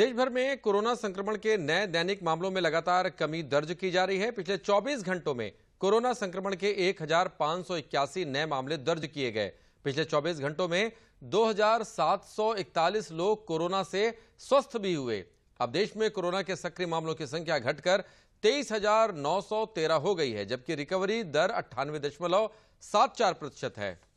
देश भर में कोरोना संक्रमण के नए दैनिक मामलों में लगातार कमी दर्ज की जा रही है पिछले 24 घंटों में कोरोना संक्रमण के एक नए मामले दर्ज किए गए पिछले 24 घंटों में 2741 लोग कोरोना से स्वस्थ भी हुए अब देश में कोरोना के सक्रिय मामलों की संख्या घटकर 23,913 हो गई है जबकि रिकवरी दर अट्ठानवे दशमलव सात चार प्रतिशत है